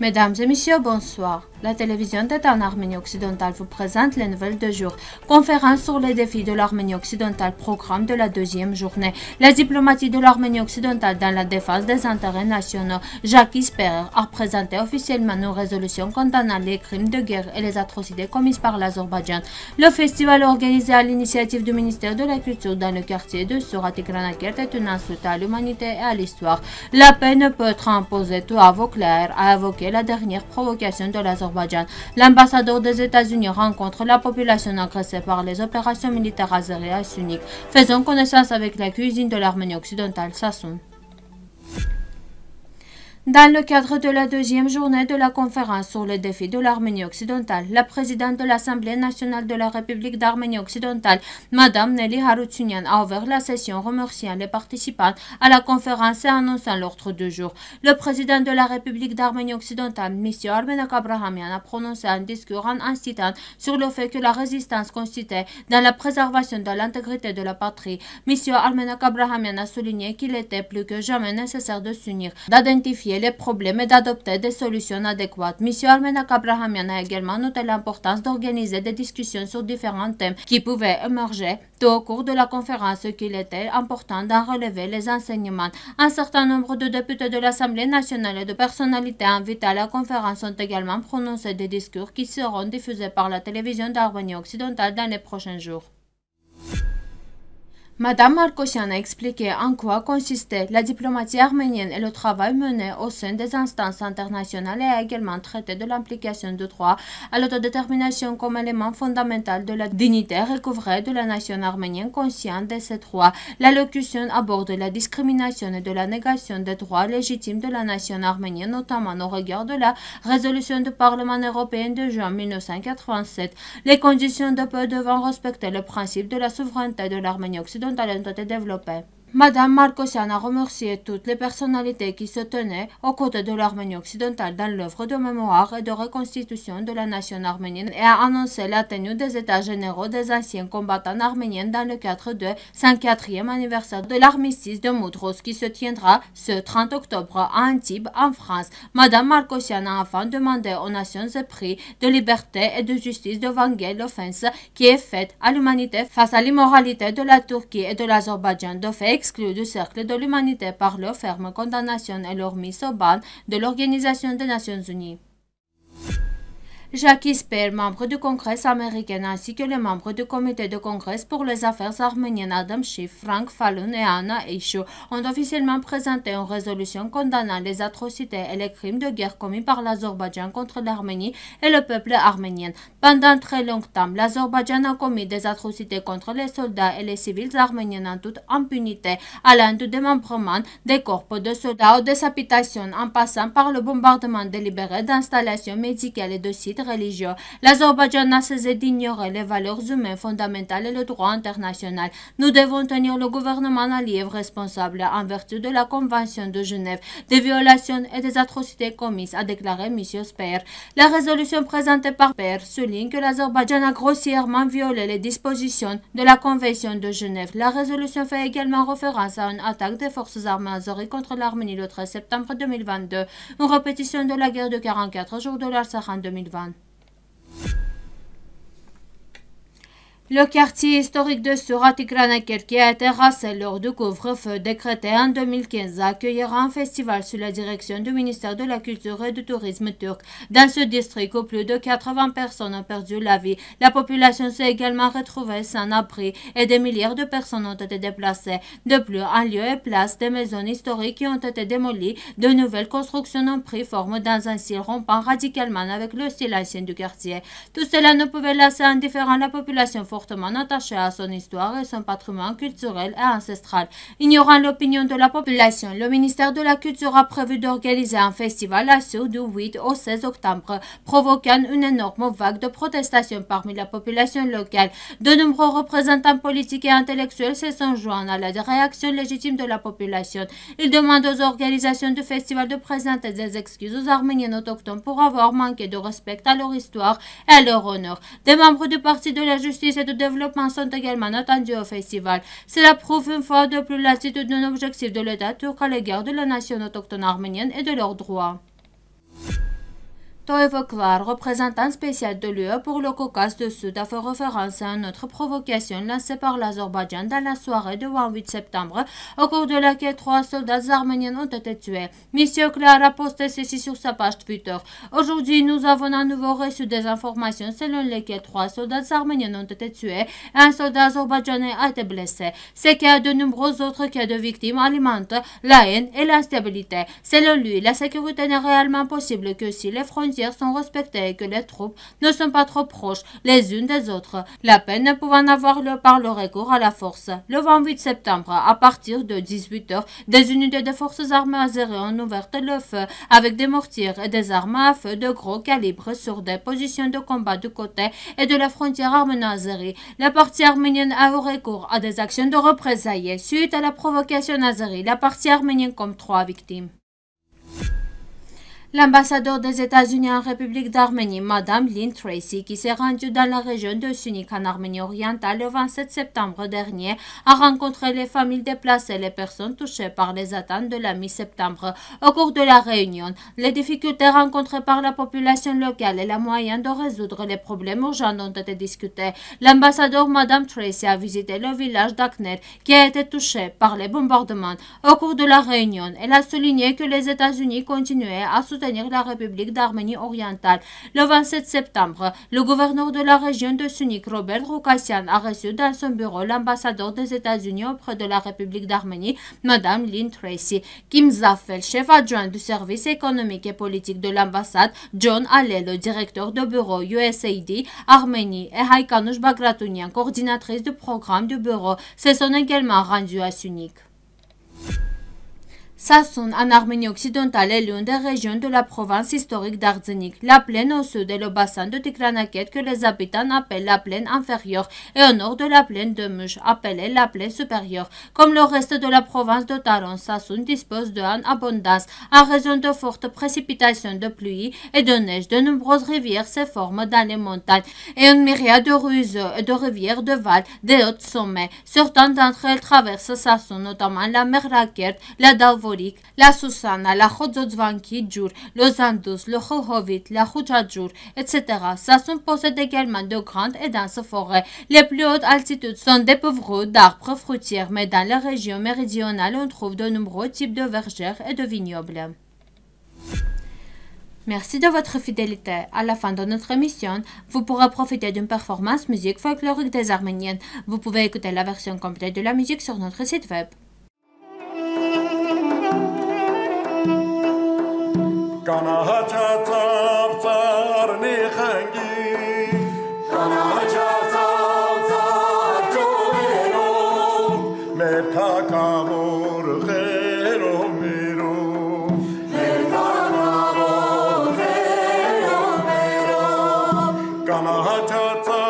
Mesdames et messieurs, bonsoir. La télévision d'État en Arménie occidentale vous présente les nouvelles de jour. Conférence sur les défis de l'Arménie occidentale, programme de la deuxième journée. La diplomatie de l'Arménie occidentale dans la défense des intérêts nationaux. Jacques Sperr a présenté officiellement nos résolutions condamnant les crimes de guerre et les atrocités commises par l'Azerbaïdjan. Le festival organisé à l'initiative du ministère de la Culture dans le quartier de Surat est une insulte à l'humanité et à l'histoire. La paix ne peut être imposée, tout à vos clair, a évoqué la dernière provocation de l'Azerbaïdjan L'ambassadeur des États-Unis rencontre la population agressée par les opérations militaires azériennes uniques, faisant connaissance avec la cuisine de l'Arménie occidentale Sassoon. Dans le cadre de la deuxième journée de la conférence sur les défis de l'Arménie occidentale, la présidente de l'Assemblée nationale de la République d'Arménie occidentale, Madame Nelly Harutsounian, a ouvert la session remerciant les participants à la conférence et annonçant l'ordre du jour. Le président de la République d'Arménie occidentale, M. Armenak Abrahamian, a prononcé un discours en incitant sur le fait que la résistance consistait dans la préservation de l'intégrité de la patrie. M. Armenak Abrahamian a souligné qu'il était plus que jamais nécessaire de s'unir, d'identifier les problèmes et d'adopter des solutions adéquates. M. Armenak Kabrahamian a également e noté l'importance d'organiser des discussions sur différents thèmes qui pouvaient émerger tout au cours de la conférence, qu'il était important d'en relever les enseignements. Un certain nombre de députés de l'Assemblée nationale et de personnalités invitées à la conférence ont également prononcé des discours qui seront diffusés par la télévision d'Arménie occidentale dans les prochains jours. Madame Marcosian a expliqué en quoi consistait la diplomatie arménienne et le travail mené au sein des instances internationales et a également traité de l'implication du droit à l'autodétermination comme élément fondamental de la dignité recouvrée de la nation arménienne consciente de ces droits. L'allocution aborde la discrimination et de la négation des droits légitimes de la nation arménienne, notamment au regard de la résolution du Parlement européen de juin 1987. Les conditions de paix devant respecter le principe de la souveraineté de l'Arménie occidentale un talent, o te dezvolpe. Madame Marcosian a remercié toutes les personnalités qui se tenaient aux côtés de l'Arménie occidentale dans l'œuvre de mémoire et de reconstitution de la nation arménienne et a annoncé la tenue des états généraux des anciens combattants arméniens dans le cadre de 104 e anniversaire de l'armistice de Moudros qui se tiendra ce 30 octobre à Antibes, en France. Madame Marcosian a enfin demandé aux nations et prix de liberté et de justice de vanguer l'offense qui est faite à l'humanité face à l'immoralité de la Turquie et de l'Azerbaïdjan de fait exclus du cercle de l'humanité par leur ferme condamnation et leur mise au ban de l'Organisation des Nations Unies. Jackie Speer, membre du Congrès américain, ainsi que les membres du comité de Congrès pour les affaires arméniennes Adam Schiff, Frank Fallon et Anna Eishou ont officiellement présenté une résolution condamnant les atrocités et les crimes de guerre commis par l'Azerbaïdjan contre l'Arménie et le peuple arménien. Pendant très longtemps, l'Azerbaïdjan a commis des atrocités contre les soldats et les civils arméniens en toute impunité, allant du démembrement des corps de soldats aux décapitations en passant par le bombardement délibéré d'installations médicales et de sites Religieux, L'Azerbaïdjan n'a cessé d'ignorer les valeurs humaines fondamentales et le droit international. Nous devons tenir le gouvernement allièvre responsable en vertu de la Convention de Genève des violations et des atrocités commises, a déclaré M. Speer. La résolution présentée par Speer souligne que l'Azerbaïdjan a grossièrement violé les dispositions de la Convention de Genève. La résolution fait également référence à une attaque des forces armées azories contre l'Arménie le 13 septembre 2022, une répétition de la guerre de 44 jours de l'Arsakh en 2020. Le quartier historique de Surat qui a été rasé lors du couvre-feu décrété en 2015 accueillera un festival sous la direction du ministère de la Culture et du Tourisme turc. Dans ce district où plus de 80 personnes ont perdu la vie, la population s'est également retrouvée sans abri et des milliards de personnes ont été déplacées. De plus, en lieu et place, des maisons historiques qui ont été démolies, de nouvelles constructions ont pris forme dans un style rompant radicalement avec le style ancien du quartier. Tout cela ne pouvait laisser indifférent la population attaché à son histoire et son patrimoine culturel et ancestral. Ignorant l'opinion de la population, le ministère de la Culture a prévu d'organiser un festival à Sceaux du 8 au 16 octobre, provoquant une énorme vague de protestations parmi la population locale. De nombreux représentants politiques et intellectuels se sont joints à la réaction légitime de la population. Ils demandent aux organisations du festival de présenter des excuses aux Arméniens autochtones pour avoir manqué de respect à leur histoire et à leur honneur. Des membres du Parti de la Justice et de de développement sont également attendus au festival. Cela prouve une fois de plus l'attitude d'un objectif de l'État turc à l'égard de la nation autochtone arménienne et de leurs droits. Toivo Kvar, représentant spécial de l'UE pour le Caucase du Sud, a fait référence à une autre provocation lancée par l'Azerbaïdjan dans la soirée du 28 septembre, au cours de laquelle trois soldats arméniens ont été tués. Monsieur Klar a posté ceci sur sa page Twitter. Aujourd'hui, nous avons à nouveau reçu des informations selon lesquelles trois soldats arméniens ont été tués et un soldat azerbaïdjanais a été blessé. qui a de nombreux autres cas de victimes alimentent la haine et l'instabilité. Selon lui, la sécurité n'est réellement possible que si les frontières sont respectées et que les troupes ne sont pas trop proches les unes des autres, la peine ne pouvant avoir lieu par le recours à la force. Le 28 septembre, à partir de 18h, des unités des forces armées azériennes ont ouvert le feu avec des mortiers et des armes à feu de gros calibre sur des positions de combat du côté et de la frontière arménienne azérie La partie arménienne a eu recours à des actions de représailles suite à la provocation azérie. La partie arménienne compte trois victimes. L'ambassadeur des États-Unis en République d'Arménie, Madame Lynn Tracy, qui s'est rendue dans la région de Sunik en Arménie orientale le 27 septembre dernier, a rencontré les familles déplacées et les personnes touchées par les attentes de la mi-septembre. Au cours de la réunion, les difficultés rencontrées par la population locale et la moyen de résoudre les problèmes urgents ont été discutés. L'ambassadeur, Madame Tracy, a visité le village d'Akner qui a été touché par les bombardements. Au cours de la réunion, elle a souligné que les États-Unis continuaient à soutenir la République d'Arménie orientale. Le 27 septembre, le gouverneur de la région de Sunik, Robert Roukassian, a reçu dans son bureau l'ambassadeur des États-Unis auprès de la République d'Arménie, Madame Lynn Tracy. Kim Zafel, chef adjoint du service économique et politique de l'ambassade, John Allais, le directeur de bureau USAID Arménie et Haykanush Bagratounian, coordinatrice du programme du bureau, se sont également rendus à Sunik. Sassoun, en Arménie occidentale, est l'une des régions de la province historique d'Arzénic. La plaine au sud est le bassin de Tikranaket que les habitants appellent la plaine inférieure et au nord de la plaine de Mush, appelée la plaine supérieure. Comme le reste de la province de Taron, Sassoun dispose d'une abondance en raison de fortes précipitations de pluie et de neige. De nombreuses rivières se forment dans les montagnes et une myriade de rues et de rivières de val des hauts sommets. Certains d'entre elles traversent Sassoun, notamment la mer la Dalvo la la la le Zandus, Le la la լախուջաջուր, etc. Ça possède également de grandes et denses forêts. Les plus hautes altitudes sont dépourvues d'arbres fruitiers, mais dans les régions méridionales, on trouve de nombreux types de vergères et de vignobles. Merci de votre fidélité. À la fin de notre émission, vous pourrez profiter d'une performance musique folklorique des Arméniennes. Vous pouvez écouter la version complète de la musique sur notre site web. Gonna ta tzav tzar nechangi Gonna hacha ta tzar chorero Meta kamor chero miro Meta kamor chero miro Gonna hacha